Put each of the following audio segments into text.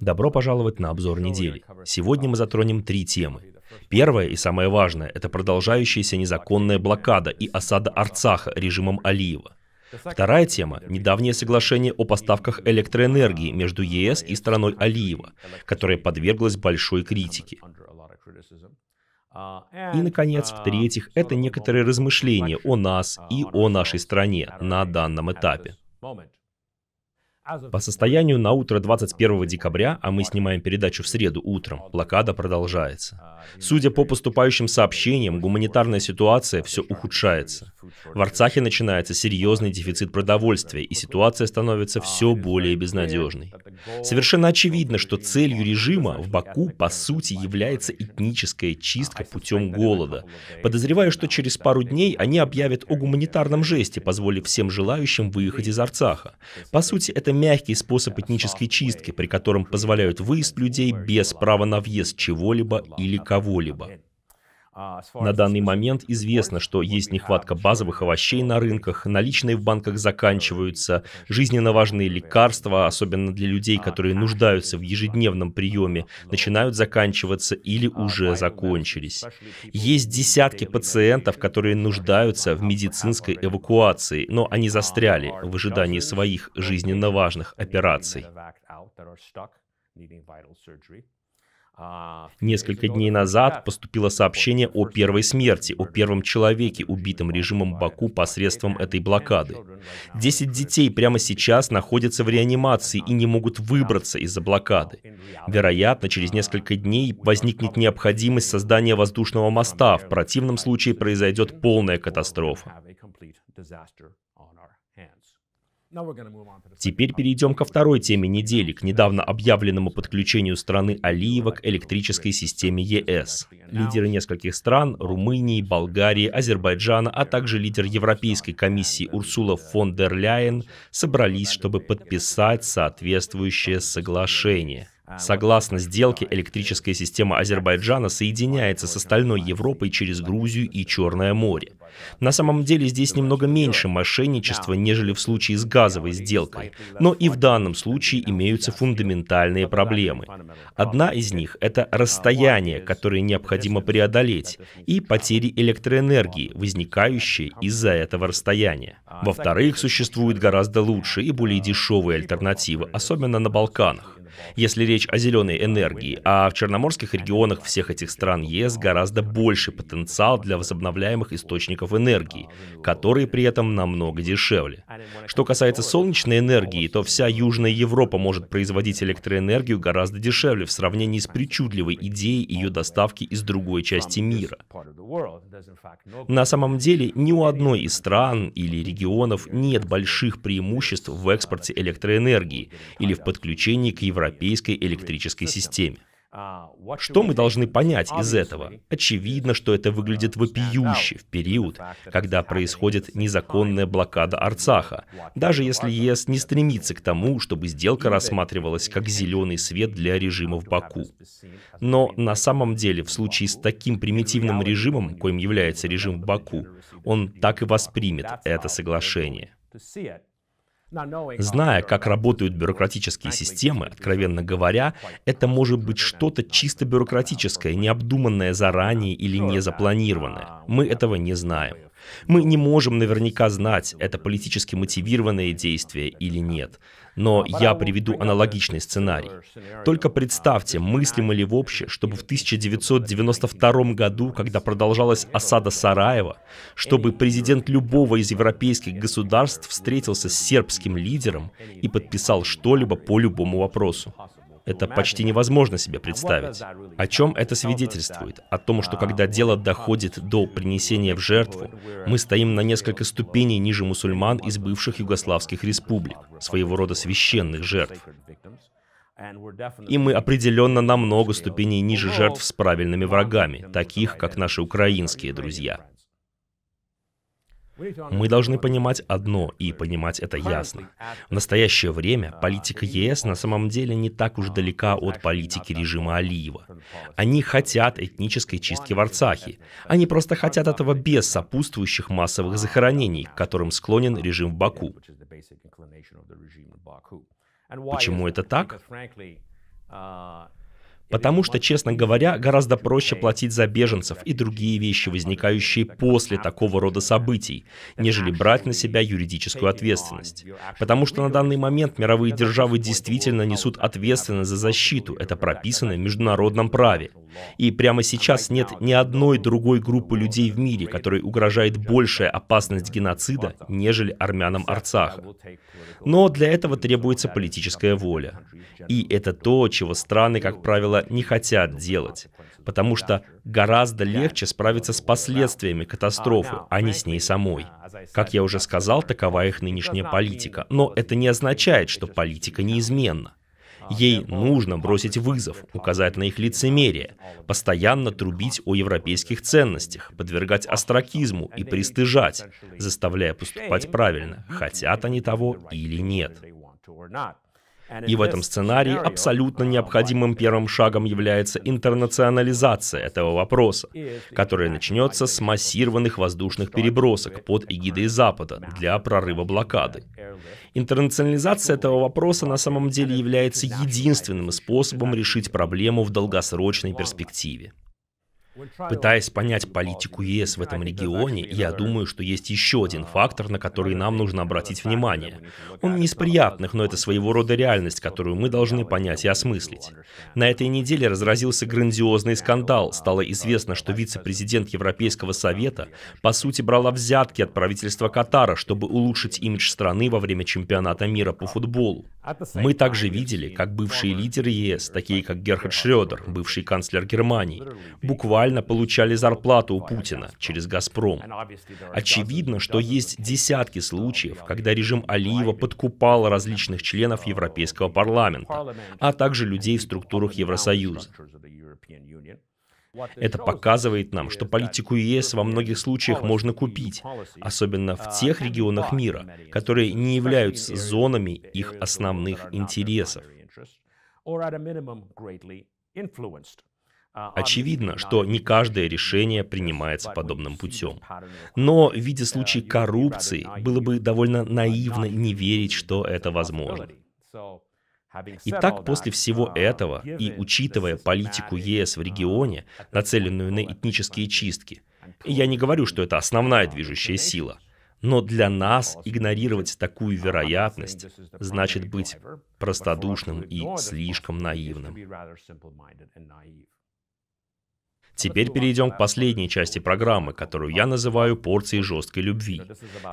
Добро пожаловать на обзор недели. Сегодня мы затронем три темы. Первая и самая важная – это продолжающаяся незаконная блокада и осада Арцаха режимом Алиева. Вторая тема – недавнее соглашение о поставках электроэнергии между ЕС и страной Алиева, которое подверглось большой критике. И, наконец, uh, в-третьих, это некоторые размышления о нас uh, и о нашей стране на данном этапе. По состоянию на утро 21 декабря, а мы снимаем передачу в среду утром, блокада продолжается. Судя по поступающим сообщениям, гуманитарная ситуация все ухудшается. В Арцахе начинается серьезный дефицит продовольствия, и ситуация становится все более безнадежной. Совершенно очевидно, что целью режима в Баку, по сути, является этническая чистка путем голода. Подозреваю, что через пару дней они объявят о гуманитарном жесте, позволив всем желающим выехать из Арцаха. По сути, это мягкий способ этнической чистки, при котором позволяют выезд людей без права на въезд чего-либо или кого-либо. А, на данный момент известно, что есть нехватка базовых овощей на рынках, наличные в банках заканчиваются, жизненно важные лекарства, особенно для людей, которые нуждаются в ежедневном приеме, начинают заканчиваться или uh, уже закончились. Есть десятки пациентов, которые нуждаются в медицинской эвакуации, но они uh, застряли в ожидании своих жизненно важных операций. А, э, несколько дней назад поступило сообщение о первой смерти, о первом человеке, убитом режимом Баку посредством этой блокады. Десять детей прямо сейчас находятся в реанимации и не могут выбраться из-за блокады. Вероятно, uh, через несколько дней возникнет необходимость создания воздушного моста, в противном случае произойдет полная катастрофа. Теперь перейдем ко второй теме недели, к недавно объявленному подключению страны Алиева к электрической системе ЕС. Лидеры нескольких стран – Румынии, Болгарии, Азербайджана, а также лидер Европейской комиссии Урсула фон дер Ляйен – собрались, чтобы подписать соответствующее соглашение. Согласно сделке, электрическая система Азербайджана соединяется с остальной Европой через Грузию и Черное море. На самом деле здесь немного меньше мошенничества, нежели в случае с газовой сделкой, но и в данном случае имеются фундаментальные проблемы. Одна из них – это расстояние, которое необходимо преодолеть, и потери электроэнергии, возникающие из-за этого расстояния. Во-вторых, существуют гораздо лучшие и более дешевые альтернативы, особенно на Балканах если речь о зеленой энергии, а в черноморских регионах всех этих стран ЕС гораздо больше потенциал для возобновляемых источников энергии, которые при этом намного дешевле. Что касается солнечной энергии, то вся Южная Европа может производить электроэнергию гораздо дешевле в сравнении с причудливой идеей ее доставки из другой части мира. На самом деле ни у одной из стран или регионов нет больших преимуществ в экспорте электроэнергии или в подключении к европейской электрической системе. А, что мы должны понять из этого? Очевидно, что это выглядит uh, вопиюще в период, когда происходит незаконная блокада Арцаха, даже если ЕС не стремится к тому, чтобы сделка рассматривалась как зеленый свет для режима в Баку. Но на самом деле в случае с таким примитивным режимом, коим является режим в Баку, он так и воспримет это соглашение. Зная, как работают бюрократические системы, откровенно говоря, это может быть что-то чисто бюрократическое, необдуманное заранее или не запланированное. Мы этого не знаем. Мы не можем наверняка знать, это политически мотивированное действие или нет. Но я приведу аналогичный сценарий. Только представьте, мыслимо ли вообще, чтобы в 1992 году, когда продолжалась осада Сараева, чтобы президент любого из европейских государств встретился с сербским лидером и подписал что-либо по любому вопросу. Это почти невозможно себе представить. О чем это свидетельствует? О том, что когда дело доходит до принесения в жертву, мы стоим на несколько ступеней ниже мусульман из бывших югославских республик, своего рода священных жертв. И мы определенно намного ступеней ниже жертв с правильными врагами, таких как наши украинские друзья. Мы должны понимать одно, и понимать это ясно. В настоящее время политика ЕС на самом деле не так уж далека от политики режима Алиева. Они хотят этнической чистки в Арцахе. Они просто хотят этого без сопутствующих массовых захоронений, к которым склонен режим в Баку. Почему это так? Э, Потому что, честно говоря, гораздо проще платить за беженцев и другие вещи, возникающие после такого рода событий, нежели брать на себя юридическую ответственность. Потому что на данный момент мировые державы действительно несут ответственность за защиту, это прописано в международном праве. И прямо сейчас нет ни одной другой группы людей в мире, которой угрожает большая опасность геноцида, нежели армянам Арцаха. Но для этого требуется политическая воля. И это то, чего страны, как правило, не хотят делать, потому что гораздо легче справиться с последствиями катастрофы, а не с ней самой. Как я уже сказал, такова их нынешняя политика, но это не означает, что политика неизменна. Ей нужно бросить вызов, указать на их лицемерие, постоянно трубить о европейских ценностях, подвергать остракизму и пристыжать, заставляя поступать правильно, хотят они того или нет. И в этом сценарии абсолютно uh, необходимым первым шагом является интернационализация этого вопроса, которая начнется с массированных воздушных перебросок под эгидой Запада для прорыва блокады. Интернационализация этого вопроса на самом деле является единственным способом решить проблему в долгосрочной перспективе. Пытаясь понять политику ЕС в этом регионе, я думаю, что есть еще один фактор, на который нам нужно обратить внимание. Он не из приятных, но это своего рода реальность, которую мы должны понять и осмыслить. На этой неделе разразился грандиозный скандал. Стало известно, что вице-президент Европейского Совета, по сути, брала взятки от правительства Катара, чтобы улучшить имидж страны во время чемпионата мира по футболу. Мы также видели, как бывшие лидеры ЕС, такие как Герхард Шредер, бывший канцлер Германии, буквально получали зарплату у Путина через «Газпром». Очевидно, что есть десятки случаев, когда режим Алиева подкупал различных членов Европейского парламента, а также людей в структурах Евросоюза. Это показывает нам, что политику ЕС во многих случаях можно купить, особенно в тех регионах мира, которые не являются зонами их основных интересов. Очевидно, что не каждое решение принимается подобным путем. Но в виде случая коррупции было бы довольно наивно не верить, что это возможно. Итак, после всего этого и учитывая политику ЕС в регионе, нацеленную на этнические чистки, я не говорю, что это основная движущая сила, но для нас игнорировать такую вероятность значит быть простодушным и слишком наивным. Теперь перейдем к последней части программы, которую я называю порцией жесткой любви.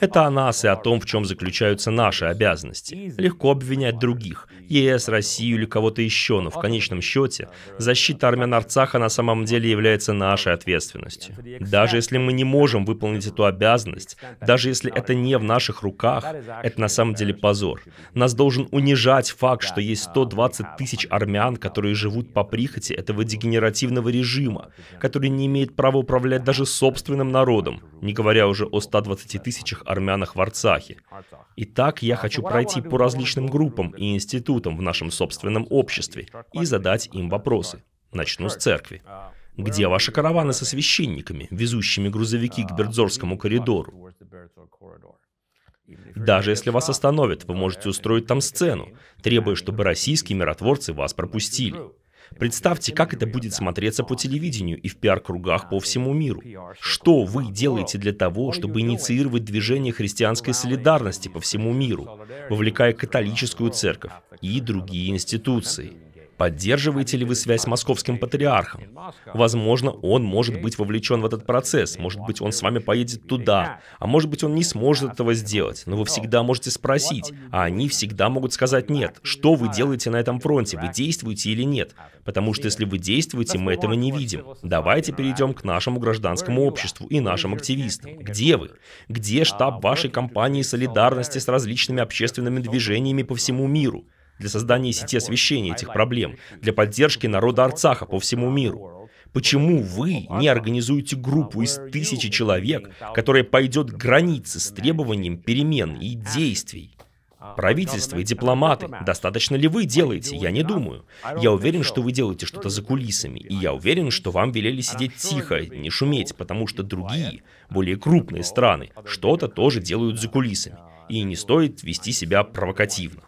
Это о нас и о том, в чем заключаются наши обязанности. Легко обвинять других, ЕС, Россию или кого-то еще, но в конечном счете защита армян Арцаха на самом деле является нашей ответственностью. Даже если мы не можем выполнить эту обязанность, даже если это не в наших руках, это на самом деле позор. Нас должен унижать факт, что есть 120 тысяч армян, которые живут по прихоти этого дегенеративного режима, которые не имеют права управлять даже собственным народом, не говоря уже о 120 тысячах армянах в Арцахе. Итак, я хочу пройти по различным группам и институтам в нашем собственном обществе и задать им вопросы. Начну с церкви. Где ваши караваны со священниками, везущими грузовики к Бердзорскому коридору? Даже если вас остановят, вы можете устроить там сцену, требуя, чтобы российские миротворцы вас пропустили. Представьте, как это будет смотреться по телевидению и в пиар-кругах по всему миру. Что вы делаете для того, чтобы инициировать движение христианской солидарности по всему миру, вовлекая католическую церковь и другие институции? Поддерживаете ли вы связь с московским патриархом? Возможно, он может быть вовлечен в этот процесс, может быть, он с вами поедет туда, а может быть, он не сможет этого сделать, но вы всегда можете спросить, а они всегда могут сказать «нет». Что вы делаете на этом фронте, вы действуете или нет? Потому что если вы действуете, мы этого не видим. Давайте перейдем к нашему гражданскому обществу и нашим активистам. Где вы? Где штаб вашей компании солидарности с различными общественными движениями по всему миру? для создания сети освещения этих проблем, для поддержки народа Арцаха по всему миру. Почему вы не организуете группу из тысячи человек, которая пойдет к границе с требованием перемен и действий? Правительство и дипломаты, достаточно ли вы делаете, я не думаю. Я уверен, что вы делаете что-то за кулисами, и я уверен, что вам велели сидеть тихо, не шуметь, потому что другие, более крупные страны, что-то тоже делают за кулисами, и не стоит вести себя провокативно.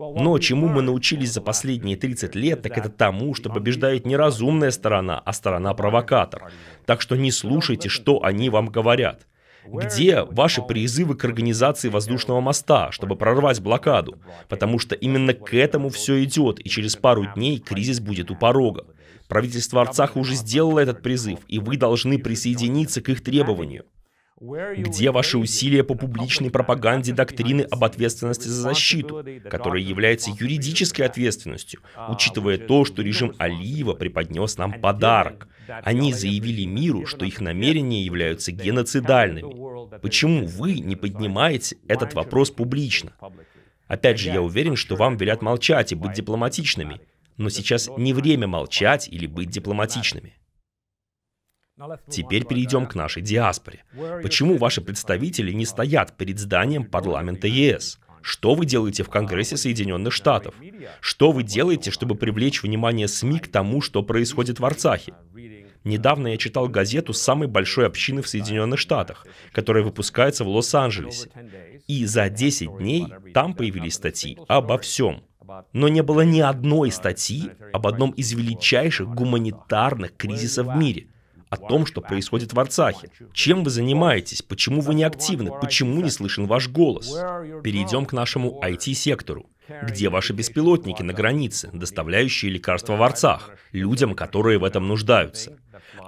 Но чему мы научились за последние 30 лет, так это тому, что побеждает не разумная сторона, а сторона-провокатор. Так что не слушайте, что они вам говорят. Где ваши призывы к организации воздушного моста, чтобы прорвать блокаду? Потому что именно к этому все идет, и через пару дней кризис будет у порога. Правительство Арцаха уже сделало этот призыв, и вы должны присоединиться к их требованию. Где ваши усилия по публичной пропаганде доктрины об ответственности за защиту, которая является юридической ответственностью, учитывая то, что режим Алиева преподнес нам подарок? Они заявили миру, что их намерения являются геноцидальными. Почему вы не поднимаете этот вопрос публично? Опять же, я уверен, что вам велят молчать и быть дипломатичными, но сейчас не время молчать или быть дипломатичными. Теперь перейдем к нашей диаспоре. Почему ваши представители не стоят перед зданием парламента ЕС? Что вы делаете в Конгрессе Соединенных Штатов? Что вы делаете, чтобы привлечь внимание СМИ к тому, что происходит в Арцахе? Недавно я читал газету самой большой общины в Соединенных Штатах, которая выпускается в Лос-Анджелесе. И за 10 дней там появились статьи обо всем. Но не было ни одной статьи об одном из величайших гуманитарных кризисов в мире – о том, что происходит в Арцахе. Чем вы занимаетесь? Почему вы не активны? Почему не слышен ваш голос? Перейдем к нашему IT-сектору. Где ваши беспилотники на границе, доставляющие лекарства в Арцах, людям, которые в этом нуждаются?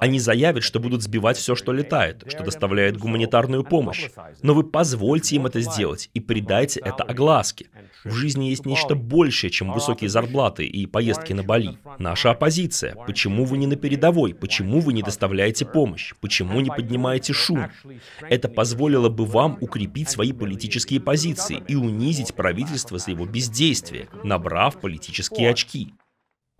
Они заявят, что будут сбивать все, что летает, что доставляет гуманитарную помощь. Но вы позвольте им это сделать и придайте это огласке. В жизни есть нечто большее, чем а, высокие зарплаты и поездки на Бали. Наша оппозиция. Почему вы не на передовой? Почему вы не доставляете помощь? Почему не поднимаете шум? Это позволило бы вам укрепить свои политические позиции и унизить правительство за его бездействие, набрав политические очки.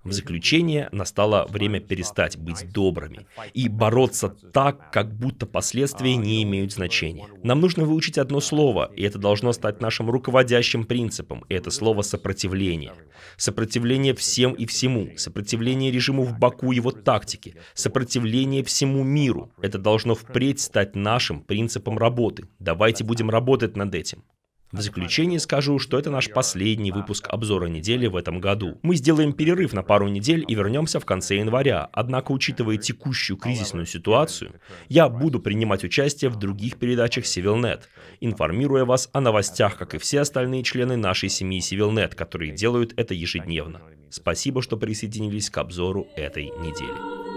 В заключение настало время перестать быть добрыми и бороться так, как будто последствия не имеют значения. Нам нужно выучить одно слово, и это должно стать нашим руководящим принципом, и это слово «сопротивление». Сопротивление всем и всему, сопротивление режиму в Баку и его тактике, сопротивление всему миру. Это должно впредь стать нашим принципом работы. Давайте будем работать над этим. В заключение скажу, что это наш последний выпуск обзора недели в этом году. Мы сделаем перерыв на пару недель и вернемся в конце января, однако, учитывая текущую кризисную ситуацию, я буду принимать участие в других передачах CivilNet, информируя вас о новостях, как и все остальные члены нашей семьи CivilNet, которые делают это ежедневно. Спасибо, что присоединились к обзору этой недели.